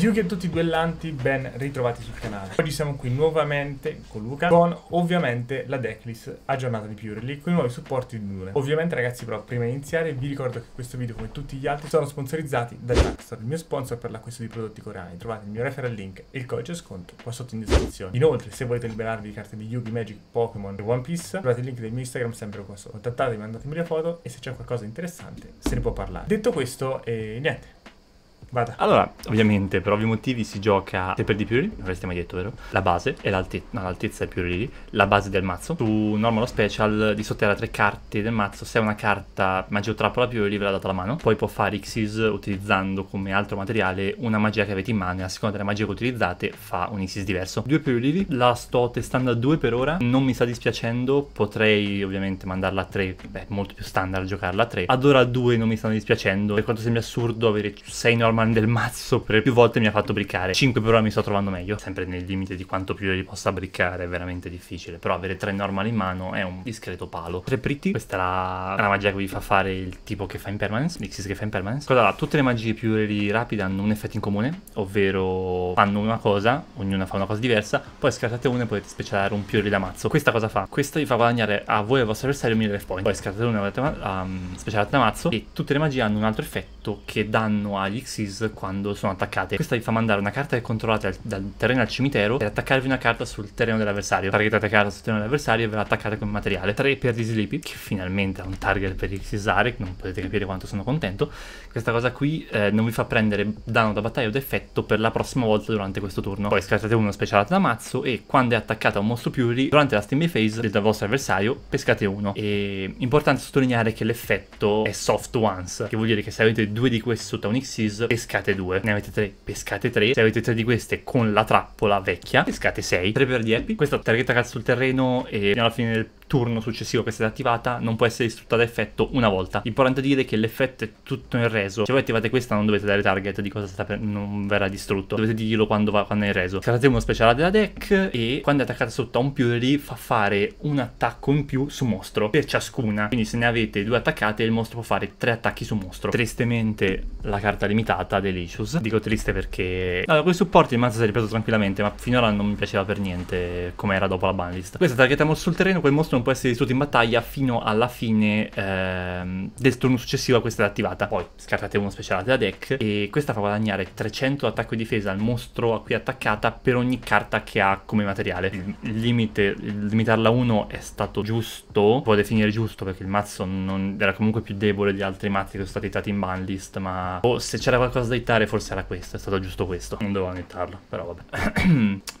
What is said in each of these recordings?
Yugi e tutti i duellanti, ben ritrovati sul canale. Oggi siamo qui nuovamente con Luca, con ovviamente la decklist aggiornata di Purely, con i nuovi supporti di Dune. Ovviamente ragazzi però prima di iniziare vi ricordo che questo video come tutti gli altri sono sponsorizzati da Jackstore, il mio sponsor per l'acquisto di prodotti coreani. Trovate il mio referral link e il codice sconto qua sotto in descrizione. Inoltre se volete liberarvi di carte di Yugi, Magic, Pokémon e One Piece, trovate il link del mio Instagram sempre qua sotto. Contattatemi, mandatemi le foto e se c'è qualcosa di interessante se ne può parlare. Detto questo, eh, niente Vada. Allora, ovviamente, per ovvi motivi si gioca sempre di più, non avreste mai detto, vero? La base e l'altezza, no, l'altezza è più lì, la base del mazzo. Su normal o special di sotterra tre carte del mazzo, se è una carta magia o trappola più lì ve l'ha data la mano. Poi può fare Xyz utilizzando come altro materiale una magia che avete in mano e a seconda delle magie che utilizzate fa un Xyz diverso. Due più lì, la sto testando a due per ora, non mi sta dispiacendo, potrei ovviamente mandarla a tre, beh, molto più standard giocarla a tre. Ad ora a due non mi stanno dispiacendo, per quanto sembri assurdo avere sei normal Norman del mazzo per più volte mi ha fatto briccare. 5 però mi sto trovando meglio, sempre nel limite di quanto più li possa briccare, è veramente difficile. Però avere 3 Norman in mano è un discreto palo. 3 Pretty, questa è la, la magia che vi fa fare il tipo che fa impermanence, l'Ixis che fa impermanence. Cosa là, tutte le magie più rapide hanno un effetto in comune, ovvero fanno una cosa, ognuna fa una cosa diversa, poi scartate una e potete speciare un più da mazzo. Questa cosa fa? Questa vi fa guadagnare a voi e al vostro avversario 1000 life point. Poi scartate una, e um, speciate da mazzo e tutte le magie hanno un altro effetto che danno agli Xyz freeze quando sono attaccate. Questa vi fa mandare una carta che controllate dal terreno al cimitero per attaccarvi una carta sul terreno dell'avversario. Targetate carta sul terreno dell'avversario e ve la attaccate con materiale. 3 per Sleepy, che finalmente ha un target per il Cesare, non potete capire quanto sono contento. Questa cosa qui eh, non vi fa prendere danno da battaglia o d'effetto per la prossima volta durante questo turno. Poi scartate uno speciale da mazzo e quando è attaccata a un mostro Fury, durante la steam phase del vostro avversario, pescate uno. E importante sottolineare che l'effetto è soft once, che vuol dire che se avete due di questi sotto un Xyz, e pescate 2. Ne avete 3, pescate 3. Se avete 3 di queste con la trappola vecchia, pescate 6. 3 per di happy. Questa targhetta cazzo sul terreno e alla fine del turno successivo che è stata attivata non può essere distrutta da effetto una volta. Importante dire che l'effetto è tutto in reso. Se voi attivate questa non dovete dare target di cosa sta per... non verrà distrutto. Dovete dirlo quando, va, quando è in reso. Scattate uno speciale della deck e quando è attaccata sotto a un Fury fa fare un attacco in più su mostro per ciascuna. Quindi se ne avete due attaccate il mostro può fare tre attacchi su mostro. Tristemente la carta limitata Delicious. Dico triste perché... Allora, con i supporti il mazzo si è ripreso tranquillamente ma finora non mi piaceva per niente come era dopo la banlist. Questa targetiamo sul terreno, quel mostro possono poi essere distrutti in battaglia fino alla fine ehm, del turno successivo a questa è attivata. Poi scartate uno speciale da deck e questa fa guadagnare 300 attacco e difesa al mostro a cui è attaccata per ogni carta che ha come materiale. Il limite, il limitarla a 1 è stato giusto, può definire giusto perché il mazzo non, era comunque più debole di altri mazzi che sono stati dati in banlist, ma oh, se c'era qualcosa da ittare forse era questo, è stato giusto questo. Non dovevo ittarlo, però vabbè.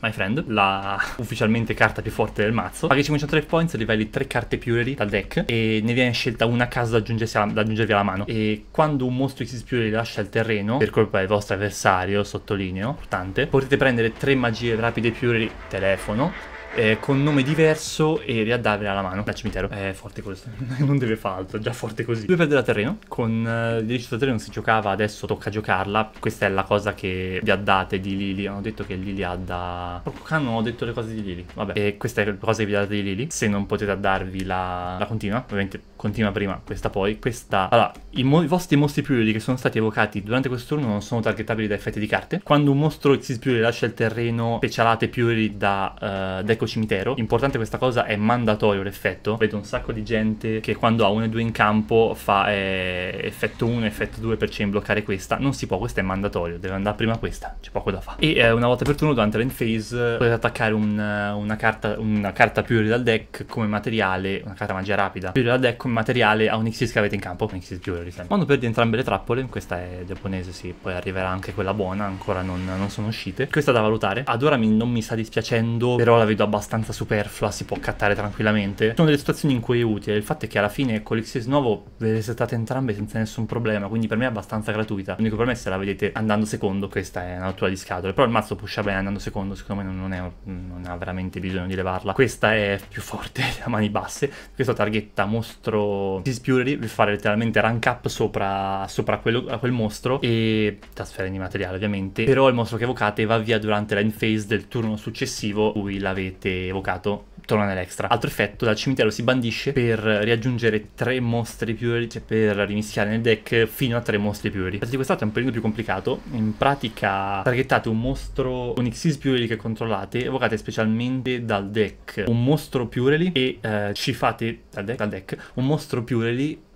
My friend, la ufficialmente carta più forte del mazzo, paga 503 points e rivali tre carte Purity dal deck e ne viene scelta una casa caso da, alla, da aggiungervi alla mano. E quando un mostro Xyz Purity lascia il terreno, per colpa del vostro avversario, sottolineo, importante, potete prendere tre magie rapide Purity, telefono, eh, con nome diverso e riaddarvela alla mano dal cimitero. È forte questo, non deve fare altro, è già forte così. Due perde perdeva terreno, con eh, 10 su 3 non si giocava, adesso tocca giocarla. Questa è la cosa che vi ha date di Lily. hanno detto che Lily ha da... Porco hanno detto le cose di Lily. vabbè. E questa è la cosa che vi ha date di Lily. Se non potete darvi la, la continua, ovviamente continua prima, questa poi, questa... Allora, i, mo i vostri mostri priori che sono stati evocati durante questo turno non sono targetabili da effetti di carte. Quando un mostro Xyz priori lascia il terreno, specialate priori da uh, eh, Deco Cimitero, importante questa cosa, è mandatorio l'effetto. Vedo un sacco di gente che quando ha 1 e 2 in campo fa eh, effetto 1 effetto 2 per bloccare questa. Non si può, questa è mandatorio, deve andare prima questa, c'è poco da fare. E eh, una volta per turno durante l'end phase potete attaccare un, una, carta, una carta priori dal deck come materiale, una carta magia rapida, priori dal deck come materiale a un Xyz che avete in campo, un Xyz Jewelry sempre. per di entrambe le trappole, questa è giapponese sì, poi arriverà anche quella buona, ancora non, non sono uscite. Questa da valutare, ad ora mi, non mi sta dispiacendo, però la vedo abbastanza superflua, si può cattare tranquillamente. Sono delle situazioni in cui è utile, il fatto è che alla fine con l'Xyz nuovo ve le settate entrambe senza nessun problema, quindi per me è abbastanza gratuita. L'unico problema è se la vedete andando secondo, questa è una rottura di scatole, però il mazzo pusha bene andando secondo, secondo me non, è, non ha veramente bisogno di levarla. Questa è più forte, a mani basse, questa targhetta mostro mostro Dispury vi fare letteralmente rank up sopra, sopra quello, a quel mostro e trasfere di materiale ovviamente, però il mostro che evocate va via durante la end phase del turno successivo cui l'avete evocato torna nell'extra. Altro effetto, dal cimitero si bandisce per riaggiungere tre mostri più, cioè per rimischiare nel deck fino a tre mostri più. Infatti Questo è un periodo più complicato, in pratica targettate un mostro con Xyz più che controllate, evocate specialmente dal deck un mostro più e eh, ci fate dal deck, dal deck un mostro più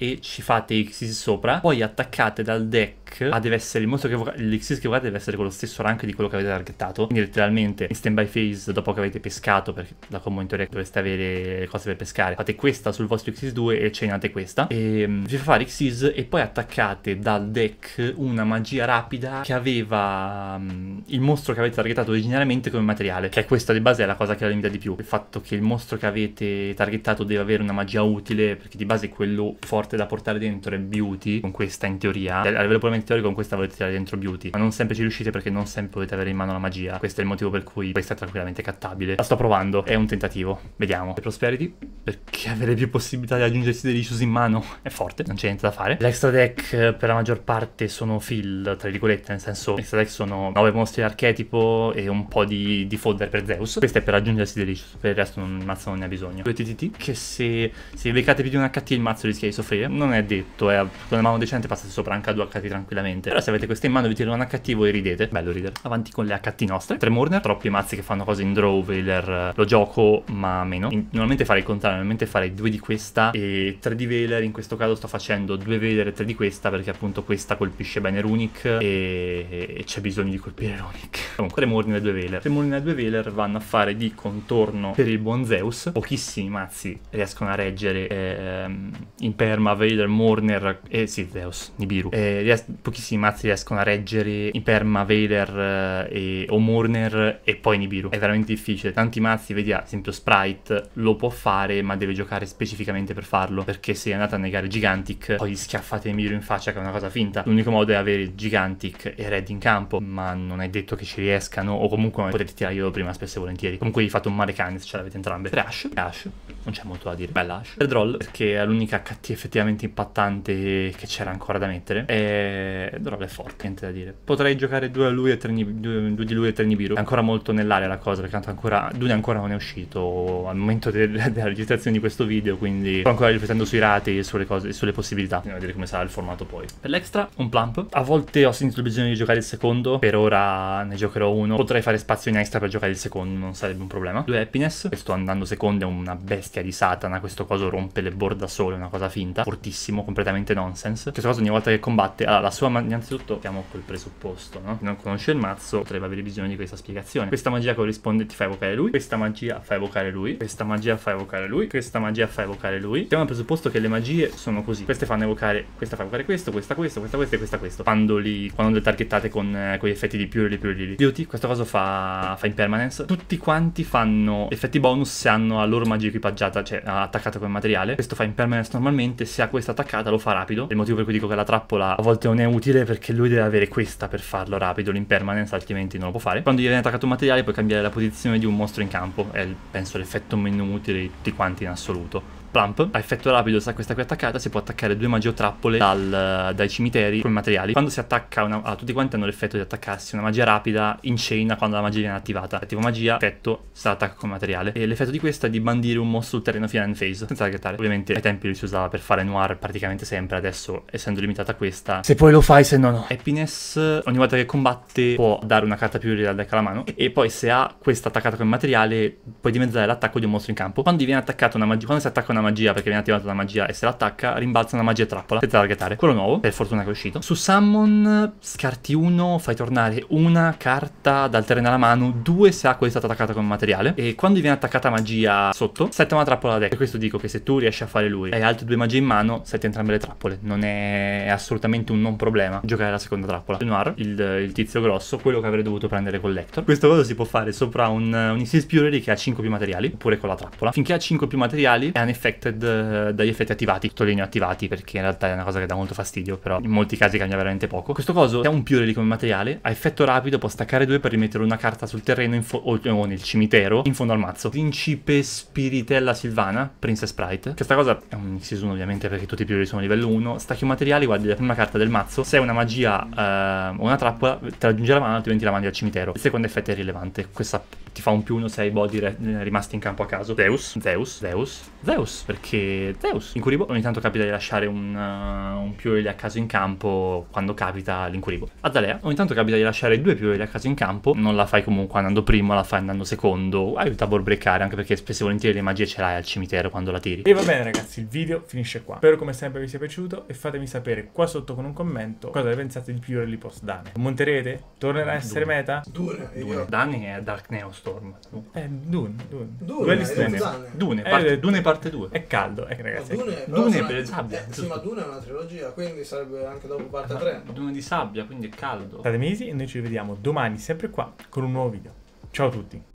e ci fate Xyz sopra, poi attaccate dal deck, ah deve essere il mostro che evocate, l'Xyz che volete deve essere con lo stesso rank di quello che avete targettato, quindi letteralmente in stand by phase dopo che avete pescato, perché da combo in teoria dovreste avere le cose per pescare, fate questa sul vostro Xyz 2 e chainate questa, e mm, vi fa fare Xyz e poi attaccate dal deck una magia rapida che aveva um, il mostro che avete targettato originariamente come materiale, che è questa di base è la cosa che la limita di più, il fatto che il mostro che avete targettato deve avere una magia utile, perché di base è quello forte forte da portare dentro è Beauty, con questa in teoria, a livello puramente teorico con questa volete tirare dentro Beauty, ma non sempre ci riuscite perché non sempre potete avere in mano la magia, questo è il motivo per cui questa è tranquillamente cattabile. La sto provando, è un tentativo, vediamo. E Prosperity, perché avere più possibilità di aggiungersi Delicious in mano è forte, non c'è niente da fare. L'extra deck eh, per la maggior parte sono fill, tra virgolette, nel senso extra deck sono 9 mostri archetipo e un po' di, di fodder per Zeus, questa è per aggiungersi Delicious, per il resto non, il mazzo non ne ha bisogno. Due TTT che se, se beccate più di un HT il mazzo rischia di soffrire non è detto, è con una mano decente passate sopra anche a 2 ht tranquillamente. Però se avete queste in mano vi tirano un HT voi ridete, bello ridere. Avanti con le HT nostre, tre Murner, troppi mazzi che fanno cose in draw, Veiler eh, lo gioco ma meno. In, normalmente farei il contrario, normalmente farei due di questa e tre di Veiler, in questo caso sto facendo due Veiler e tre di questa perché appunto questa colpisce bene Runic e, e c'è bisogno di colpire Runic. Comunque tre Murner e due Veiler. Tre Murner e due Veiler vanno a fare di contorno per il buon Zeus, pochissimi mazzi riescono a reggere ehm, Impero Nerma, Vader, Mourner e sì, Zeus, Nibiru. E ries- pochissimi mazzi riescono a reggere Iperma, Vader eh, e, o Mourner e poi Nibiru. È veramente difficile. Tanti mazzi, vedi ad esempio Sprite, lo può fare ma deve giocare specificamente per farlo. Perché se andate a negare Gigantic, poi schiaffate Nibiru in faccia che è una cosa finta. L'unico modo è avere Gigantic e Red in campo, ma non è detto che ci riescano o comunque potete tirarglielo prima spesso e volentieri. Comunque gli fate un male cane se ce l'avete entrambe. Crash, Ash, non c'è molto da dire. Bella Ash. Per Droll, perché è l'unica HTF effettivamente impattanti che c'era ancora da mettere. E Droga è forte, niente da dire. Potrei giocare due, a lui e tre, due, due di lui e tre Nibiru. È ancora molto nell'area la cosa, perché tanto ancora Dune ancora non è uscito al momento della registrazione di questo video, quindi sto ancora riflettendo sui rati e sulle cose, e sulle possibilità. Andiamo a vedere come sarà il formato poi. Per l'extra, un plump. A volte ho sentito bisogno di giocare il secondo, per ora ne giocherò uno. Potrei fare spazio in extra per giocare il secondo, non sarebbe un problema. Due happiness, sto andando secondo, è una bestia di Satana, questo coso rompe le borda solo, è una cosa finta 80, fortissimo, completamente nonsense. Questa cosa ogni volta che combatte, allora la sua, innanzitutto siamo col presupposto, no? Chi non conosce il mazzo potrebbe avere bisogno di questa spiegazione. Questa magia corrisponde, ti fa evocare lui, questa magia fa evocare lui, questa magia fa evocare lui, questa magia fa evocare lui. Siamo al presupposto che le magie sono così, queste fanno evocare, questa fa evocare questo, questa questo, questa questo e questa questo. Quando, li, quando le targettate con, eh, con effetti di più e di più e di Beauty, questa cosa fa, fa in permanence. Tutti quanti fanno effetti bonus se hanno la loro magia equipaggiata, cioè eh, attaccata come materiale. Questo fa in permanence normalmente se ha questa attaccata lo fa rapido. È il motivo per cui dico che la trappola a volte non è utile perché lui deve avere questa per farlo rapido, l'impermanence, altrimenti non lo può fare. Quando gli viene attaccato un materiale puoi cambiare la posizione di un mostro in campo. È, penso, l'effetto meno utile di tutti quanti in assoluto. Plump. A effetto rapido, Sta questa qui attaccata, si può attaccare due magiotrappole dal, dai cimiteri con i materiali. Quando si attacca, una, ah, tutti quanti hanno l'effetto di attaccarsi. Una magia rapida in chain quando la magia viene attivata. Attivo magia, effetto, sta attacco con materiale. E l'effetto di questa è di bandire un mosso sul terreno fino a end phase, senza targetare. Ovviamente ai tempi lui si usava per fare noir praticamente sempre, adesso essendo limitata a questa. Se poi lo fai, se no no. Happiness, ogni volta che combatte, può dare una carta più dal alla mano. E poi se ha questa attaccata con materiale, puoi dimezzare l'attacco di un mostro in campo. Quando viene attaccata una magia, quando si attacca una una magia perché viene attivata la magia e se l'attacca rimbalza una magia trappola senza targetare. Quello nuovo, per fortuna che è uscito. Su Summon scarti uno, fai tornare una carta dal terreno alla mano, due se acqua è stata attaccata con materiale e quando viene attaccata magia sotto, setta una trappola da deck. Per questo dico che se tu riesci a fare lui e hai altre due magie in mano, sette entrambe le trappole. Non è assolutamente un non problema giocare la seconda trappola. Noir, il, il tizio grosso, quello che avrei dovuto prendere Collector. Questo cosa si può fare sopra un, un Isis Fury che ha 5 più materiali, oppure con la trappola. Finché ha 5 più materiali è un effetto affected eh, dagli effetti attivati, sottolineo attivati perché in realtà è una cosa che dà molto fastidio, però in molti casi cambia veramente poco. Questo coso è un Purely come materiale, ha effetto rapido, può staccare due per rimettere una carta sul terreno o, o nel cimitero, in fondo al mazzo. Principe Spiritella Silvana, Princess Sprite. Questa cosa è un X1 ovviamente perché tutti i Purely sono livello 1. Stacchi un materiale, guardi la prima carta del mazzo, se è una magia eh, o eh, una trappola, ti raggiunge la mano, ti diventi la mandi al cimitero. Il secondo effetto è rilevante, questa ti fa un più uno se hai body re- eh, rimasti in campo a caso. Zeus, Zeus, Zeus, Zeus, perché Zeus. Incuribo ogni tanto capita di lasciare un, uh, un più a caso in campo quando capita l'incuribo. Azalea, ogni tanto capita di lasciare due più a caso in campo, non la fai comunque andando primo, la fai andando secondo, aiuta a borbreccare anche perché spesso e volentieri le magie ce l'hai al cimitero quando la tiri. E va bene ragazzi, il video finisce qua. Spero come sempre vi sia piaciuto e fatemi sapere qua sotto con un commento cosa ne pensate di più post dell'ipostdane. Monterete? Tornerà a essere due. meta? Due. Due. Dani è Dark Neos. Storm. Eh, Dune, Dune. Dune, Duelli eh, Dune, Dune, eh, parte, eh, Dune parte 2. È caldo, eh, ragazzi. No, Dune, Dune per sabbia. Eh, sì, ma Dune è una trilogia, quindi sarebbe anche dopo parte 3. Dune di sabbia, quindi è caldo. State mesi e noi ci rivediamo domani sempre qua con un nuovo video. Ciao a tutti.